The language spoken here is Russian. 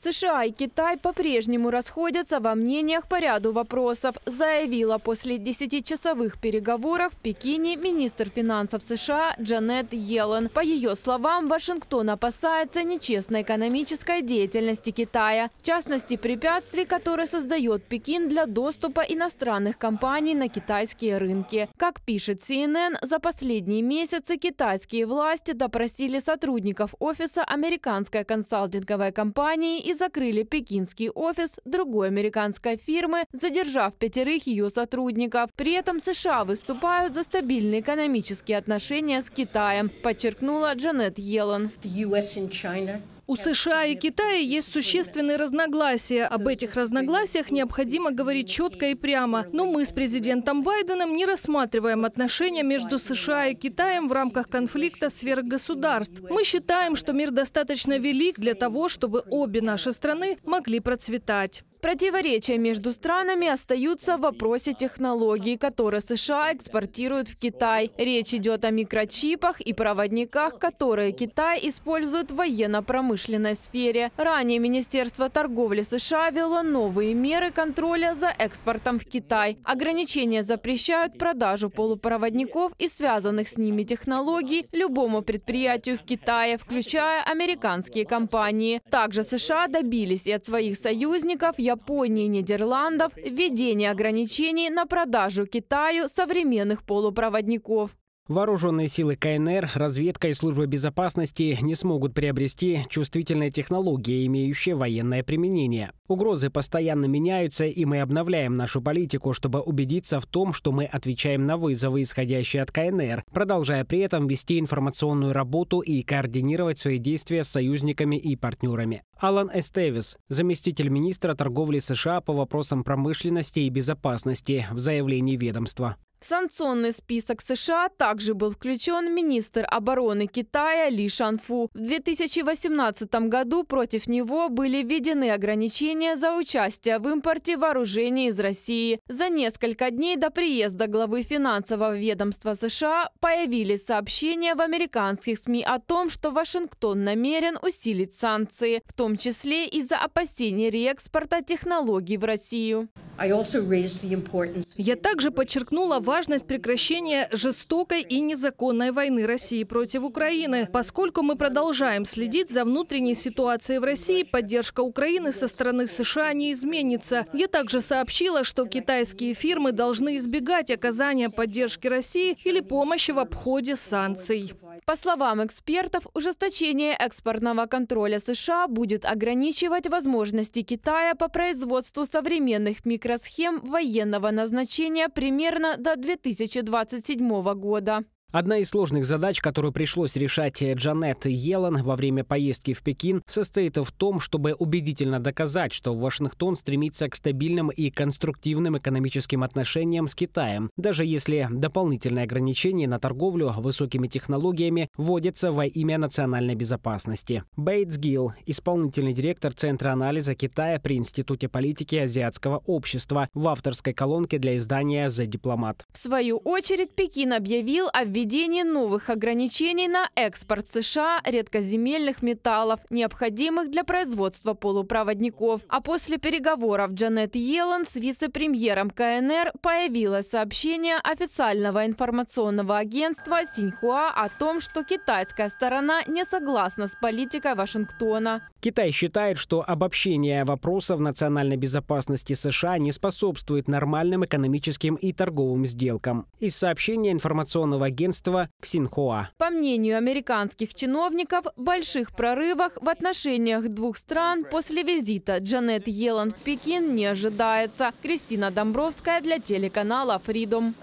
США и Китай по-прежнему расходятся во мнениях по ряду вопросов, заявила после 10-часовых переговоров в Пекине министр финансов США Джанет Йеллен. По ее словам, Вашингтон опасается нечестной экономической деятельности Китая, в частности препятствий, которые создает Пекин для доступа иностранных компаний на китайские рынки. Как пишет CNN, за последние месяцы китайские власти допросили сотрудников офиса американской консалтинговой компании и и закрыли пекинский офис другой американской фирмы, задержав пятерых ее сотрудников. При этом США выступают за стабильные экономические отношения с Китаем, подчеркнула Джанет Йеллен. У США и Китая есть существенные разногласия. Об этих разногласиях необходимо говорить четко и прямо. Но мы с президентом Байденом не рассматриваем отношения между США и Китаем в рамках конфликта сфер государств. Мы считаем, что мир достаточно велик для того, чтобы обе наши страны могли процветать. Противоречия между странами остаются в вопросе технологий, которые США экспортируют в Китай. Речь идет о микрочипах и проводниках, которые Китай использует в военно-промышленной сфере. Ранее Министерство торговли США ввело новые меры контроля за экспортом в Китай. Ограничения запрещают продажу полупроводников и связанных с ними технологий любому предприятию в Китае, включая американские компании. Также США добились и от своих союзников Японии и Нидерландов введение ограничений на продажу Китаю современных полупроводников. Вооруженные силы КНР, разведка и служба безопасности не смогут приобрести чувствительные технологии, имеющие военное применение. Угрозы постоянно меняются, и мы обновляем нашу политику, чтобы убедиться в том, что мы отвечаем на вызовы, исходящие от КНР, продолжая при этом вести информационную работу и координировать свои действия с союзниками и партнерами. Алан Эстевис, заместитель министра торговли США по вопросам промышленности и безопасности, в заявлении ведомства. В санкционный список США также был включен министр обороны Китая Ли Шанфу. В 2018 году против него были введены ограничения наказание за участие в импорте вооружений из России. За несколько дней до приезда главы финансового ведомства США появились сообщения в американских СМИ о том, что Вашингтон намерен усилить санкции, в том числе из-за опасений реэкспорта технологий в Россию. Я также подчеркнула важность прекращения жестокой и незаконной войны России против Украины. Поскольку мы продолжаем следить за внутренней ситуацией в России, поддержка Украины со стороны США не изменится. Я также сообщила, что китайские фирмы должны избегать оказания поддержки России или помощи в обходе санкций. По словам экспертов, ужесточение экспортного контроля США будет ограничивать возможности Китая по производству современных микросхем военного назначения примерно до 2027 года. Одна из сложных задач, которую пришлось решать Джанет Йеллен во время поездки в Пекин, состоит в том, чтобы убедительно доказать, что Вашингтон стремится к стабильным и конструктивным экономическим отношениям с Китаем, даже если дополнительные ограничения на торговлю высокими технологиями вводятся во имя национальной безопасности. Бейтс Гилл, исполнительный директор Центра анализа Китая при Институте политики Азиатского общества в авторской колонке для издания «The Дипломат». В свою очередь Пекин объявил о введении новых ограничений на экспорт США редкоземельных металлов, необходимых для производства полупроводников. А после переговоров Джанет Йеллен с вице-премьером КНР появилось сообщение официального информационного агентства Синьхуа о том, что китайская сторона не согласна с политикой Вашингтона. Китай считает, что обобщение вопросов национальной безопасности США не способствует нормальным экономическим и торговым сделкам. Из сообщения информационного агентства агентства «Ксинхуа». По мнению американских чиновников, больших прорывах в отношениях двух стран после визита Джанет Елан в Пекин не ожидается. Кристина Домбровская для телеканала Freedom.